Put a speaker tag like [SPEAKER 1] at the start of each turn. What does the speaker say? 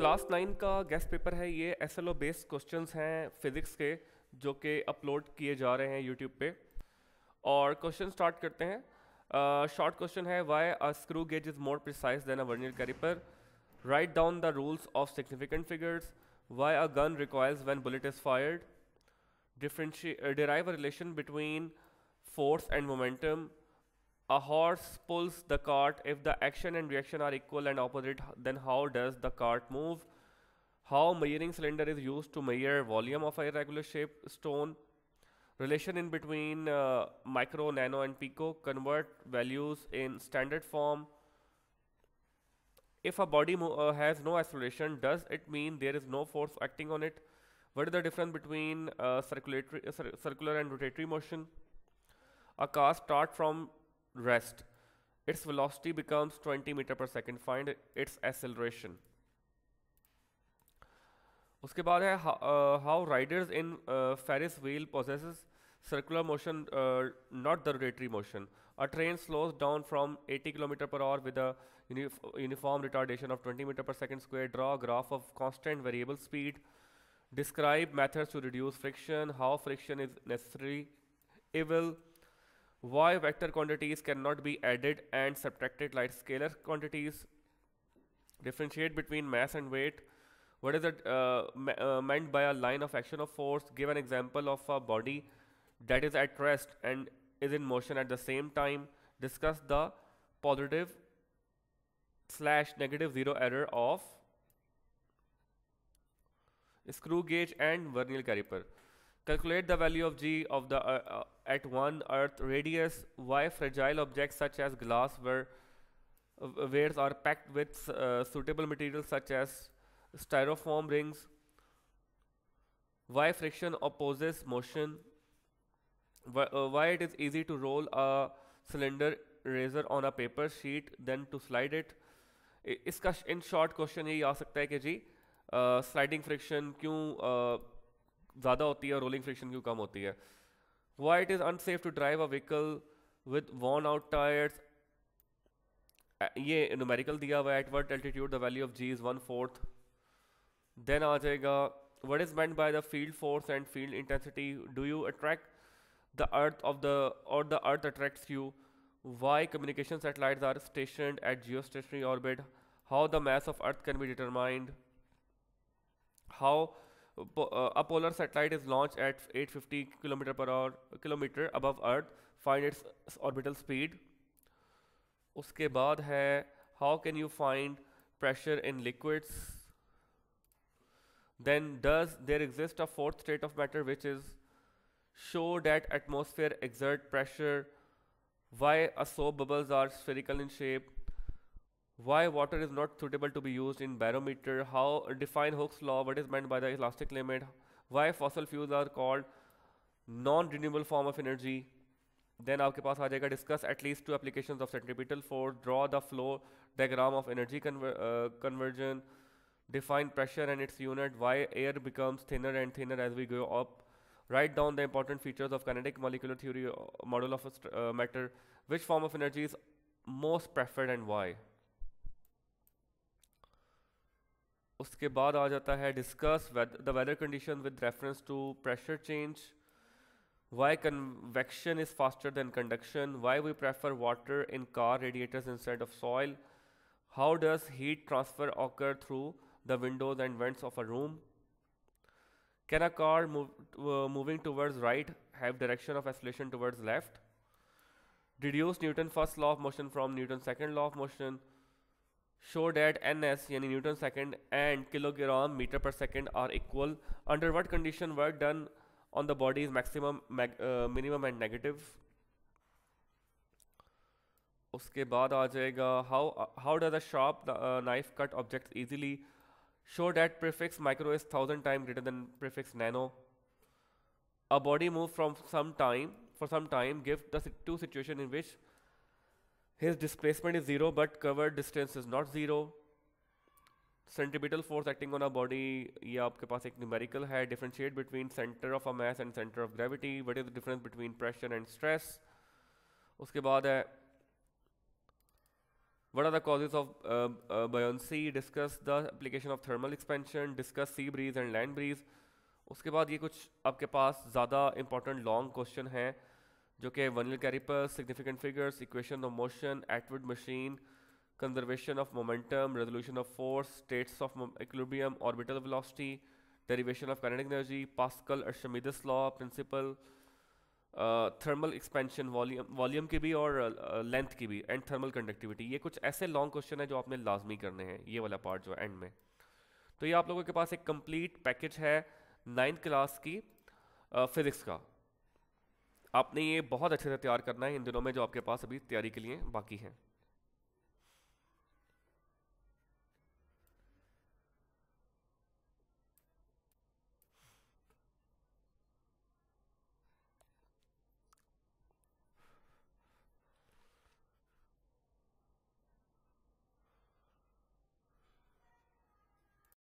[SPEAKER 1] Class nine का guess paper है ये S L O based question हैं फिजिक्स के जो कि अपलोड किए जा रहे हैं यूट्यूब पे और क्वेश्चन स्टार्ट करते हैं शॉर्ट क्वेश्चन है why a screw gauge is more precise than a vernier caliper write down the rules of significant figures why a gun requires when bullet is fired differentiate derive a relation between force and momentum a horse pulls the cart if the action and reaction are equal and opposite then how does the cart move how measuring cylinder is used to measure volume of irregular shape stone relation in between uh, micro nano and pico convert values in standard form if a body uh, has no acceleration does it mean there is no force acting on it what is the difference between uh, circulatory cir circular and rotatory motion a car starts from rest, its velocity becomes 20 meter per second. Find its acceleration. उसके बाद है how uh, riders in uh, Ferris wheel possesses circular motion, uh, not the rotary motion. A train slows down from 80 km per hour with a uniform retardation of 20 meter per second square. Draw a graph of constant variable speed. Describe methods to reduce friction, how friction is necessary, evil, why vector quantities cannot be added and subtracted like scalar quantities differentiate between mass and weight what is it uh, uh, meant by a line of action of force give an example of a body that is at rest and is in motion at the same time discuss the positive slash negative zero error of screw gauge and vernier caliper calculate the value of g of the uh, uh at one Earth radius, why fragile objects such as glass were uh, wares are packed with uh, suitable materials such as styrofoam rings, why friction opposes motion, why, uh, why it is easy to roll a cylinder razor on a paper sheet than to slide it. इसका in short question यही आ सकता है कि जी sliding friction क्यों ज़्यादा होती है और रोलिंग फ्रिक्शन क्यों कम होती है why it is unsafe to drive a vehicle with worn out tires ये numerical दिया हुआ है at what altitude the value of g is one fourth then आ जाएगा what is meant by the field force and field intensity do you attract the earth of the or the earth attracts you why communication satellites are stationed at geostationary orbit how the mass of earth can be determined how uh, a polar satellite is launched at 850 km per hour kilometer above Earth, find its orbital speed. Uske baad hai. how can you find pressure in liquids? Then does there exist a fourth state of matter which is show that atmosphere exert pressure? Why a soap bubbles are spherical in shape? why water is not suitable to be used in barometer, how define Hooke's law, what is meant by the elastic limit, why fossil fuels are called non-renewable form of energy. Then आपके पास आ जाएगा discuss at least two applications of centripetal force, draw the flow diagram of energy conver uh, conversion, define pressure and its unit, why air becomes thinner and thinner as we go up, write down the important features of kinetic molecular theory uh, model of uh, matter, which form of energy is most preferred and why. उसके बाद आ जाता है discuss the weather condition with reference to pressure change why convection is faster than conduction why we prefer water in car radiators instead of soil how does heat transfer occur through the windows and vents of a room can a car moving towards right have direction of acceleration towards left deduce Newton first law of motion from Newton second law of motion show that ns yani newton second and kilogram meter per second are equal under what condition work done on the body is maximum uh, minimum and negative uske baad aa jayega how how does a sharp uh, knife cut objects easily show that prefix micro is 1000 times greater than prefix nano a body moves from some time for some time give the two situations in which his displacement is zero but covered distance is not zero centripetal force acting on a body ये आपके पास एक numerical है differentiate between center of a mass and center of gravity what is the difference between pressure and stress उसके बाद है what are the causes of uh, uh, buoyancy discuss the application of thermal expansion discuss sea breeze and land breeze उसके बाद ये कुछ आपके पास ज़्यादा important long question हैं जो कि vernier calipers significant figures equation of motion Atwood machine conservation of momentum resolution of force states of equilibrium orbital velocity derivation of kinetic energy Pascal Archimedes law principle thermal expansion volume volume की भी और length uh, की भी and thermal conductivity ये कुछ ऐसे long question है जो आपने लाजमी करने हैं ये वाला पार्ट जो एंड में तो ये आप लोगों के पास एक कंप्लीट पैकेज है नाइन्थ क्लास की फिज़िक्स uh, का आपने ये बहुत अच्छे से तैयार करना है इन दिनों में जो आपके पास अभी तैयारी के लिए बाकी हैं